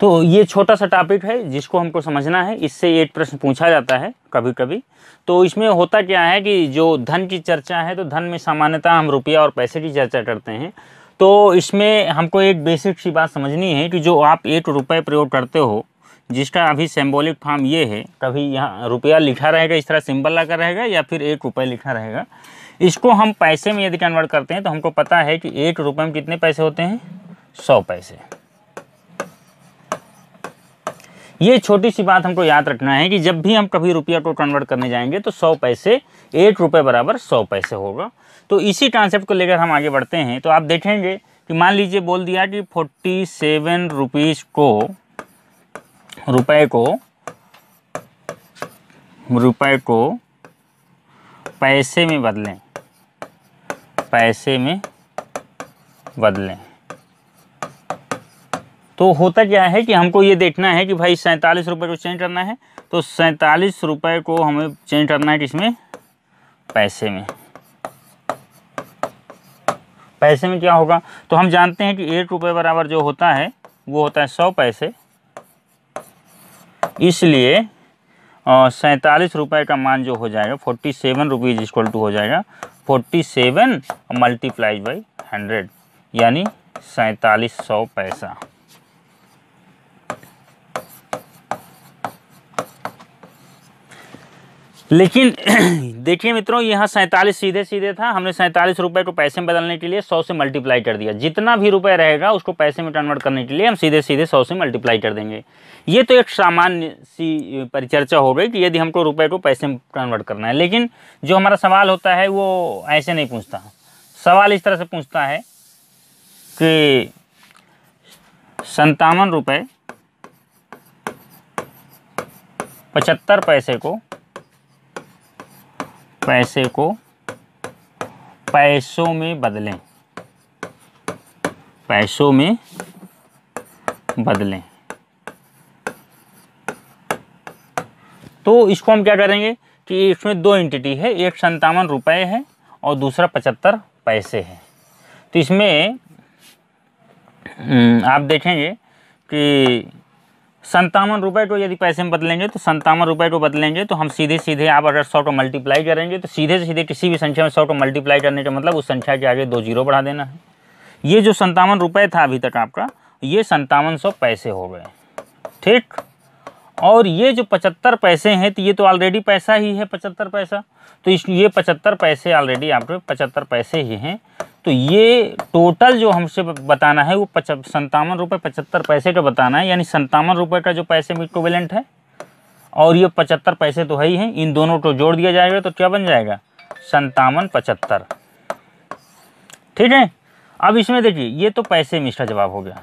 तो ये छोटा सा टॉपिक है जिसको हमको समझना है इससे एक प्रश्न पूछा जाता है कभी कभी तो इसमें होता क्या है कि जो धन की चर्चा है तो धन में सामान्यतः हम रुपया और पैसे की चर्चा करते हैं तो इसमें हमको एक बेसिक सी बात समझनी है कि जो आप एक रुपये प्रयोग करते हो जिसका अभी सिम्बोलिक फॉर्म ये है कभी यहाँ रुपया लिखा रहेगा इस तरह सिंबल लगा रहेगा या फिर एक रुपये लिखा रहेगा इसको हम पैसे में यदि कन्वर्ट करते हैं तो हमको पता है कि एक रुपये में कितने पैसे होते हैं सौ पैसे ये छोटी सी बात हमको याद रखना है कि जब भी हम कभी रुपया को कन्वर्ट करने जाएंगे तो सौ पैसे एक रुपये बराबर सौ पैसे होगा तो इसी कॉन्सेप्ट को लेकर हम आगे बढ़ते हैं तो आप देखेंगे कि मान लीजिए बोल दिया कि फोर्टी सेवन रुपीज़ को रुपए को रुपए को पैसे में बदलें पैसे में बदलें तो होता क्या है कि हमको ये देखना है कि भाई सैंतालीस रुपये को चेंज करना है तो सैंतालीस रुपये को हमें चेंज करना है किसमें पैसे में पैसे में क्या होगा तो हम जानते हैं कि एक रुपये बराबर जो होता है वो होता है सौ पैसे इसलिए सैंतालीस रुपये का मान जो हो जाएगा forty seven rupees equal to हो जाएगा forty seven multiplies by hundred यानी सैंतालीस सौ पैसा लेकिन देखिए मित्रों यहाँ सैंतालीस सीधे सीधे था हमने सैंतालीस रुपये को पैसे में बदलने के लिए सौ से मल्टीप्लाई कर दिया जितना भी रुपये रहेगा उसको पैसे में कन्वर्ट करने के लिए हम सीधे सीधे सौ से मल्टीप्लाई कर देंगे ये तो एक सामान्य सी परिचर्चा हो गई कि यदि हमको रुपये को पैसे में कन्वर्ट करना है लेकिन जो हमारा सवाल होता है वो ऐसे नहीं पूछता सवाल इस तरह से पूछता है कि संतावन रुपये पचहत्तर पैसे को पैसे को पैसों में बदलें पैसों में बदलें तो इसको हम क्या करेंगे कि इसमें दो एंटिटी है एक संतावन रुपये है और दूसरा पचहत्तर पैसे है तो इसमें हम्म, आप देखेंगे कि संतावन रुपये को यदि पैसे में बदलेंगे तो संतावन रुपये को बदलेंगे तो हम सीधे सीधे आप अगर सौ को मल्टीप्लाई करेंगे तो सीधे से सीधे किसी भी संख्या में सौ को मल्टीप्लाई करने का मतलब उस संख्या के आगे दो जीरो बढ़ा देना है ये जो संतावन रुपये था अभी तक आपका ये संतावन सौ पैसे हो गए ठीक और ये जो पचहत्तर पैसे हैं तो ये तो ऑलरेडी पैसा ही है पचहत्तर पैसा तो इस ये पचहत्तर पैसे ऑलरेडी आपके पचहत्तर पैसे ही हैं तो ये टोटल जो हमसे बताना है वो पच संतावन रुपये पचहत्तर पैसे का बताना है यानी संतावन रुपये का जो पैसे में इक्विवेलेंट है और ये पचहत्तर पैसे तो है ही हैं इन दोनों को जोड़ दिया जाएगा तो क्या बन जाएगा संतावन पचहत्तर ठीक है अब इसमें देखिए ये तो पैसे में इसका जवाब हो गया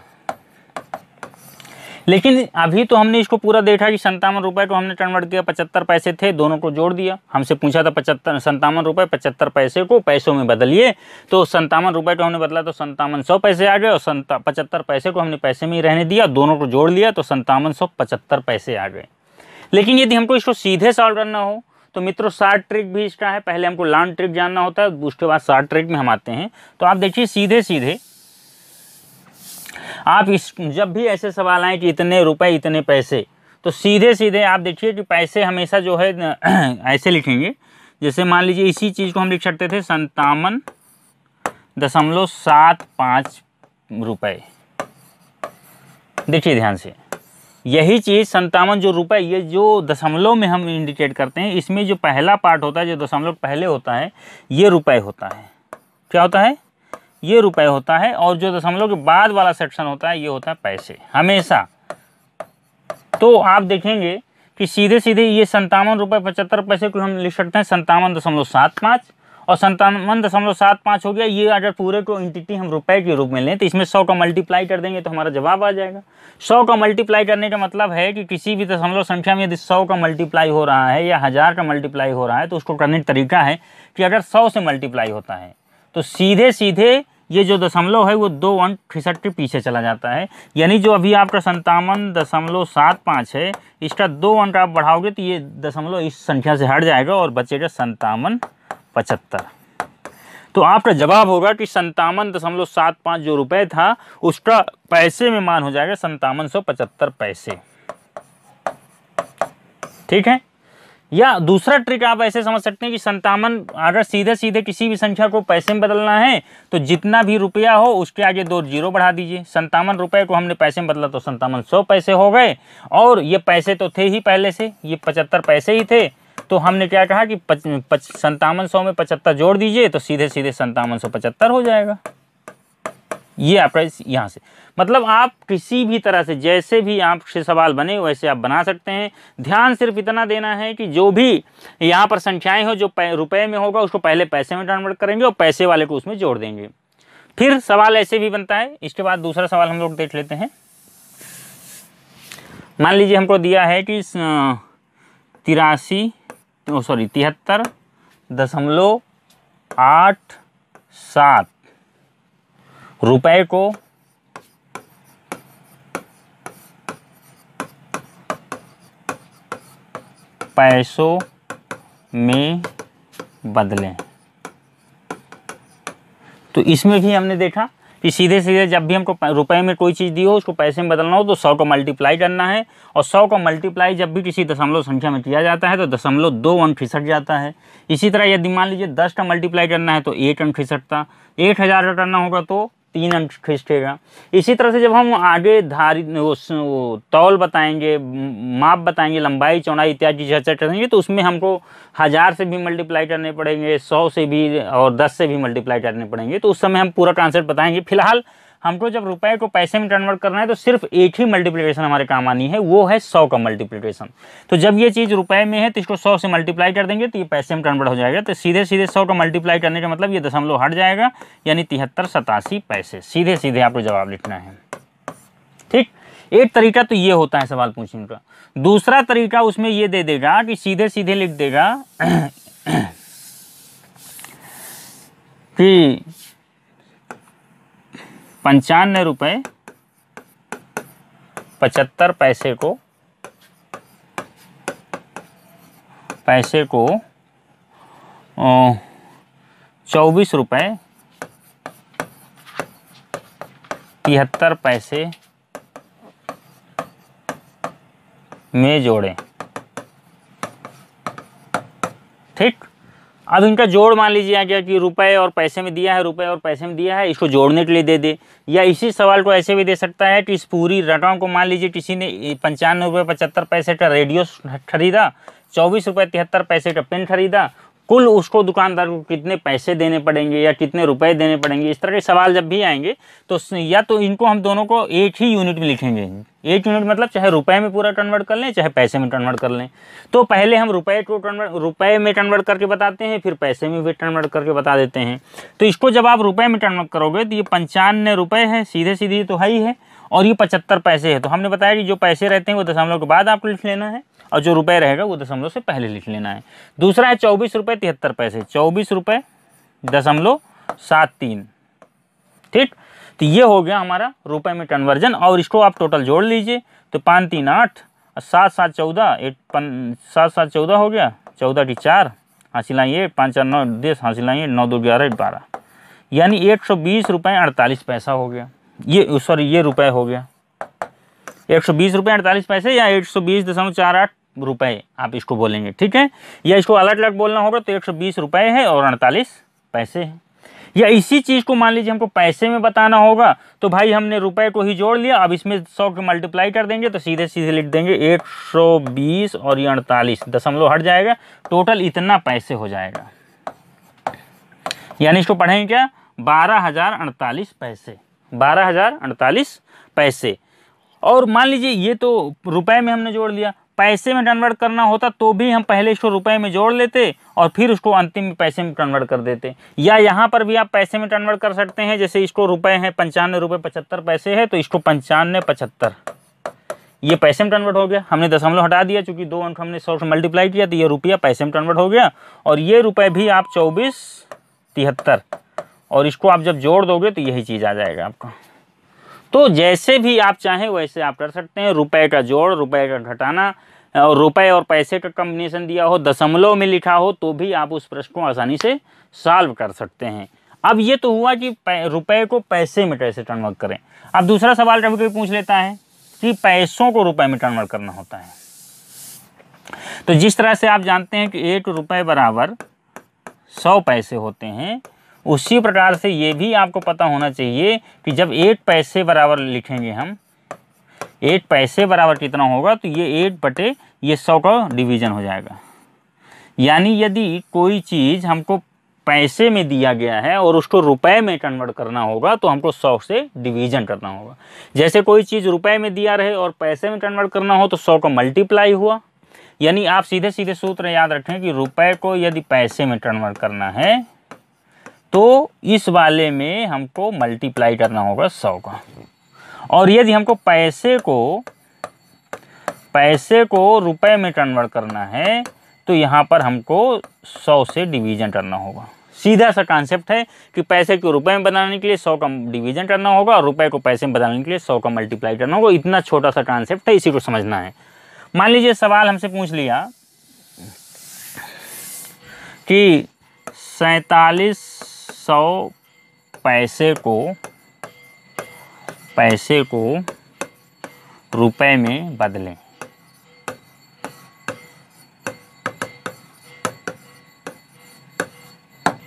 लेकिन अभी तो हमने इसको पूरा देखा कि संतावन रुपये को हमने कन्वर्ट किया पचहत्तर पैसे थे दोनों को जोड़ दिया हमसे पूछा था पचहत्तर संतावन रुपये पचहत्तर पैसे को पैसों में बदलिए तो संतावन रुपये को हमने बदला तो संतावन सौ पैसे आ गए और संता पचहत्तर पैसे को हमने पैसे में ही रहने दिया दोनों को जोड़ लिया तो संतावन सौ पचहत्तर पैसे आ गए लेकिन यदि हमको इसको सीधे सॉल्व करना हो तो मित्रों शार्ट ट्रिक भी इसका है पहले हमको लॉन्ग ट्रिक जानना होता है उसके बाद शार्ट ट्रिक में हम आते हैं तो आप देखिए सीधे सीधे आप इस जब भी ऐसे सवाल आए कि इतने रुपए इतने पैसे तो सीधे सीधे आप देखिए कि पैसे हमेशा जो है ऐसे लिखेंगे जैसे मान लीजिए इसी चीज़ को हम लिख सकते थे संतावन दशमलव सात पाँच रुपये देखिए ध्यान से यही चीज़ संतावन जो रुपए ये जो दशमलव में हम इंडिकेट करते हैं इसमें जो पहला पार्ट होता है जो दशमलव पहले होता है ये रुपए होता है क्या होता है ये रुपए होता है और जो दशमलव के बाद वाला सेक्शन होता है ये होता है पैसे हमेशा तो आप देखेंगे कि सीधे सीधे ये संतावन रुपये पचहत्तर पैसे को हम लिख सकते हैं संतावन दशमलव सात पाँच और संतावन दशमलव सात पाँच हो गया ये अगर पूरे को इंटिटी हम रुपए के रूप में लें तो इसमें सौ का मल्टीप्लाई कर देंगे तो हमारा जवाब आ जाएगा सौ का मल्टीप्लाई करने का मतलब है कि किसी भी दशमलव संख्या में यदि सौ का मल्टीप्लाई हो रहा है या हज़ार का मल्टीप्लाई हो रहा है तो उसको करने का तरीका है कि अगर सौ से मल्टीप्लाई होता है तो सीधे सीधे ये जो दशमलव है वो दो अंक के पीछे चला जाता है यानी जो अभी आपका संतावन दशमलव सात पाँच है इसका दो अंक आप बढ़ाओगे तो ये दशमलव इस संख्या से हट जाएगा और बचेगा संतावन पचहत्तर तो आपका जवाब होगा कि संतावन दशमलव सात पाँच जो रुपए था उसका पैसे में मान हो जाएगा संतावन सौ पचहत्तर पैसे ठीक है या दूसरा ट्रिक आप ऐसे समझ सकते हैं कि संतावन अगर सीधे सीधे किसी भी संख्या को पैसे में बदलना है तो जितना भी रुपया हो उसके आगे दो जीरो बढ़ा दीजिए संतावन रुपये को हमने पैसे में बदला तो संतावन सौ पैसे हो गए और ये पैसे तो थे ही पहले से ये पचहत्तर पैसे ही थे तो हमने क्या कहा कि पच, पच, संतावन सौ में पचहत्तर जोड़ दीजिए तो सीधे सीधे संतावन सौ पचहत्तर हो जाएगा ये आपका यहाँ से मतलब आप किसी भी तरह से जैसे भी आपसे सवाल बने वैसे आप बना सकते हैं ध्यान सिर्फ इतना देना है कि जो भी यहाँ पर संख्याएं हो जो रुपए में होगा उसको पहले पैसे में ट्रांसफर करेंगे और पैसे वाले को उसमें जोड़ देंगे फिर सवाल ऐसे भी बनता है इसके बाद दूसरा सवाल हम लोग देख लेते हैं मान लीजिए हमको दिया है कि तिरासी सॉरी तिहत्तर दशमलव आठ सात रुपए को पैसों में बदलें तो इसमें भी हमने देखा कि सीधे सीधे जब भी हमको रुपए में कोई चीज़ दी हो उसको पैसे में बदलना हो तो सौ को मल्टीप्लाई करना है और सौ को मल्टीप्लाई जब भी किसी दशमलव संख्या में किया जाता है तो दशमलव दो अंक खिसक जाता है इसी तरह यदि मान लीजिए दस का मल्टीप्लाई करना है तो एक अंक खिसकता एक हज़ार का करना होगा तो तीन अंक खींचेगा इसी तरह से जब हम आगे धारित वो, तौल बताएंगे माप बताएंगे लंबाई चौड़ाई इत्यादि चर्चा करेंगे तो उसमें हमको हज़ार से भी मल्टीप्लाई करने पड़ेंगे सौ से भी और दस से भी मल्टीप्लाई करने पड़ेंगे तो उस समय हम पूरा ट्रांसलेट बताएंगे फिलहाल हमको जब रुपए को पैसे में कन्वर्ट करना है तो सिर्फ एक ही मल्टीप्लीकेशन हमारे काम आनी है वो है सौ का मल्टीप्लीकेशन तो जब ये चीज़ रुपए में है तो इसको सौ से मल्टीप्लाई कर देंगे तो ये पैसे में कन्वर्ट हो जाएगा तो सीधे सीधे सौ का मल्टीप्लाई करने का मतलब ये दशमलव हट जाएगा यानी तिहत्तर सतासी पैसे सीधे सीधे आपको जवाब लिखना है ठीक एक तरीका तो ये होता है सवाल पूछने का दूसरा तरीका उसमें ये दे देगा कि सीधे सीधे लिख देगा कि पंचानवे रुपये पचहत्तर पैसे को पैसे को चौबीस रुपये तिहत्तर पैसे में जोड़ें ठीक अब इनका जोड़ मान लीजिए आ गया कि रुपए और पैसे में दिया है रुपए और पैसे में दिया है इसको जोड़ने के लिए दे दे या इसी सवाल को ऐसे भी दे सकता है कि इस पूरी रटाओं को मान लीजिए किसी ने पंचानवे रुपये पचहत्तर पैसे का रेडियो खरीदा चौबीस रुपये तिहत्तर पैसे का पेन खरीदा कुल उसको दुकानदार को कितने पैसे देने पड़ेंगे या कितने रुपए देने पड़ेंगे इस तरह के सवाल जब भी आएंगे तो या तो इनको हम दोनों को एक ही यूनिट में लिखेंगे एक यूनिट मतलब चाहे रुपए में पूरा कन्वर्ट कर लें चाहे पैसे में कन्वर्ट कर लें तो पहले हम रुपए को कन्वर्ट रुपए में कन्वर्ट करके बताते हैं फिर पैसे में भी कन्वर्ट करके बता देते हैं तो इसको जब आप रुपए में कन्वर्ट करोगे तो ये पंचानवे रुपये है सीधे सीधे तो है ही है और ये पचहत्तर पैसे है तो हमने बताया कि जो पैसे रहते हैं वो दशमलव के बाद आपको लिख लेना है और जो रुपये रहेगा वो दशमलव से पहले लिख लेना है दूसरा है चौबीस रुपये तिहत्तर पैसे चौबीस रुपये दशमलव सात तीन ठीक तो ये हो गया हमारा रुपए में कन्वर्जन और इसको आप टोटल जोड़ लीजिए तो पाँच तीन आठ सात सात चौदह एट सात सात चौदह हो गया चौदह की चार हासिल आइए पाँच चार नौ देश हासिल आइए नौ दो ग्यारह बारह यानी एक सौ बीस रुपये अड़तालीस पैसा हो गया ये सॉरी ये रुपए हो गया एक सौ बीस रुपये अड़तालीस पैसे या एक सौ बीस दशमलव चार आठ रुपये आप इसको बोलेंगे ठीक है या इसको अलग अलग बोलना होगा तो एक सौ बीस रुपये है और अड़तालीस पैसे है या इसी चीज़ को मान लीजिए हमको पैसे में बताना होगा तो भाई हमने रुपए को ही जोड़ लिया अब इसमें सौ के मल्टीप्लाई कर देंगे तो सीधे सीधे लिख देंगे एक सौ बीस और ये अड़तालीस दशमलव हट जाएगा टोटल इतना पैसे हो जाएगा यानी इसको पढ़ेंगे क्या बारह हजार अड़तालीस पैसे बारह हज़ार अड़तालीस पैसे और मान लीजिए ये तो रुपए में हमने जोड़ लिया पैसे में कन्वर्ट करना होता तो भी हम पहले इसको रुपए में जोड़ लेते और फिर उसको अंतिम में पैसे में कन्वर्ट कर देते या यहाँ पर भी आप पैसे में कन्वर्ट कर सकते हैं जैसे इसको रुपए हैं पंचानवे रुपये पचहत्तर पैसे है तो इसको पंचानवे पचहत्तर ये पैसे में कन्वर्ट हो गया हमने दशमलव हटा दिया चूँकि दो अंक हमने सौ से मल्टीप्लाई किया तो ये रुपया पैसे में कन्वर्ट हो गया और ये रुपये भी आप चौबीस तिहत्तर और इसको आप जब जोड़ दोगे तो यही चीज़ आ जाएगा आपका तो जैसे भी आप चाहें वैसे आप कर सकते हैं रुपए का जोड़ रुपए का घटाना और रुपए और पैसे का कम्बिनेशन दिया हो दशमलव में लिखा हो तो भी आप उस प्रश्न को आसानी से सॉल्व कर सकते हैं अब ये तो हुआ कि रुपए को पैसे में कैसे कन्वर्ट करें अब दूसरा सवाल कभी कभी पूछ लेता है कि पैसों को रुपए में कन्वर्ट करना होता है तो जिस तरह से आप जानते हैं कि एक रुपये बराबर सौ पैसे होते हैं उसी प्रकार से ये भी आपको पता होना चाहिए कि जब एट पैसे बराबर लिखेंगे हम एट पैसे बराबर कितना होगा तो ये एट बटे ये सौ का डिवीज़न हो जाएगा यानी यदि कोई चीज़ हमको पैसे में दिया गया है और उसको रुपए में कन्वर्ट करना होगा तो हमको सौ से डिवीजन करना होगा जैसे कोई चीज़ रुपए में दिया रहे और पैसे में कन्वर्ट करना हो तो सौ का मल्टीप्लाई हुआ यानी आप सीधे सीधे सूत्र याद रखें कि रुपए को यदि पैसे में कन्वर्ट करना है तो इस वाले में हमको मल्टीप्लाई करना होगा सौ का और यदि हमको पैसे को पैसे को रुपए में कन्वर्ट करना है तो यहाँ पर हमको सौ से डिवीजन करना होगा सीधा सा कॉन्सेप्ट है कि पैसे को रुपए में बनाने के लिए सौ का डिवीजन करना होगा और रुपए को पैसे में बदलने के लिए सौ का मल्टीप्लाई करना होगा इतना छोटा सा कॉन्सेप्ट है इसी को समझना है मान लीजिए सवाल हमसे पूछ लिया कि सैतालीस सौ पैसे को पैसे को रुपए में बदलें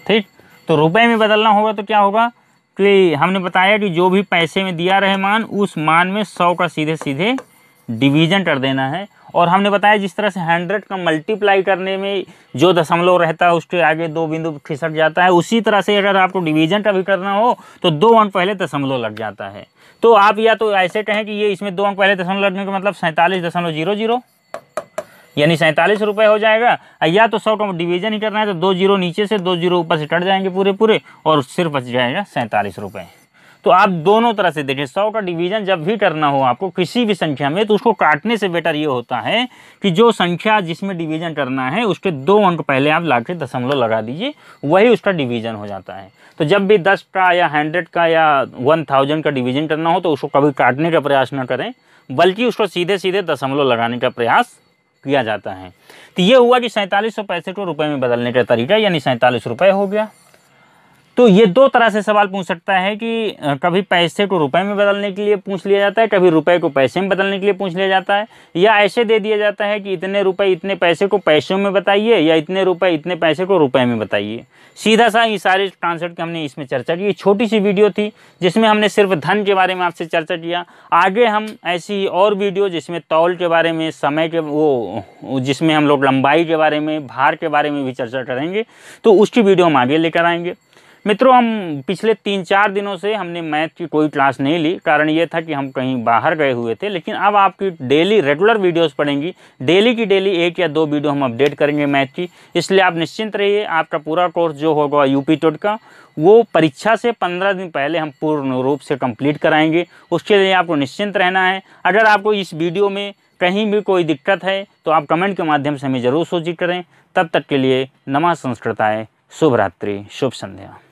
ठीक तो रुपए में बदलना होगा तो क्या होगा कि हमने बताया कि जो भी पैसे में दिया रहे मान उस मान में सौ का सीधे सीधे डिवीजन कर देना है और हमने बताया जिस तरह से हंड्रेड का मल्टीप्लाई करने में जो दशमलव रहता है उसके आगे दो बिंदु खिसक जाता है उसी तरह से अगर आपको डिवीजन का भी करना हो तो दो अंक पहले दशमलव लग जाता है तो आप या तो ऐसे कहें कि ये इसमें दो अंक पहले दशमलव लगने का मतलब सैंतालीस दशमलव जीरो जीरो यानी सैंतालीस रुपये हो जाएगा या तो सौ का डिवीजन ही करना है तो दो जीरो नीचे से दो जीरो ऊपर से कट जाएंगे पूरे पूरे और सिर्फ बच जाएगा सैंतालीस रुपये तो आप दोनों तरह से देखें सौ का डिवीज़न जब भी करना हो आपको किसी भी संख्या में तो उसको काटने से बेटर ये होता है कि जो संख्या जिसमें डिवीज़न करना है उसके दो अंक पहले आप ला के दशमलव लगा दीजिए वही उसका डिवीज़न हो जाता है तो जब भी दस का या हंड्रेड का या वन थाउजेंड का डिवीज़न करना हो तो उसको कभी काटने का प्रयास ना करें बल्कि उसको सीधे सीधे दशमलव लगाने का प्रयास किया जाता है तो ये हुआ कि सैंतालीस सौ पैंसठ को रुपये में बदलने का तरीका यानी सैंतालीस रुपये हो गया तो ये दो तरह से सवाल पूछ सकता है कि कभी पैसे को रुपए में बदलने के लिए पूछ लिया जाता है कभी रुपए को पैसे में बदलने के लिए पूछ लिया जाता है या ऐसे दे दिया जाता है कि इतने रुपए इतने पैसे को पैसों में बताइए या इतने रुपए इतने पैसे को रुपए में बताइए सीधा सा ये सारे कॉन्सेप्ट की हमने इसमें चर्चा की छोटी सी वीडियो थी जिसमें हमने सिर्फ धन के बारे में आपसे चर्चा किया आगे हम ऐसी और वीडियो जिसमें तौल के बारे में समय के वो जिसमें हम लोग लंबाई के बारे में भार के बारे में भी चर्चा करेंगे तो उसकी वीडियो हम आगे लेकर आएंगे मित्रों हम पिछले तीन चार दिनों से हमने मैथ की कोई क्लास नहीं ली कारण ये था कि हम कहीं बाहर गए हुए थे लेकिन अब आपकी डेली रेगुलर वीडियोस पड़ेंगी डेली की डेली एक या दो वीडियो हम अपडेट करेंगे मैथ की इसलिए आप निश्चिंत रहिए आपका पूरा कोर्स जो होगा यूपी टोट का वो परीक्षा से पंद्रह दिन पहले हम पूर्ण रूप से कम्प्लीट कराएंगे उसके लिए आपको निश्चिंत रहना है अगर आपको इस वीडियो में कहीं भी कोई दिक्कत है तो आप कमेंट के माध्यम से हमें ज़रूर सूचित करें तब तक के लिए नमा संस्कृताएँ शुभ रात्रि शुभ संध्या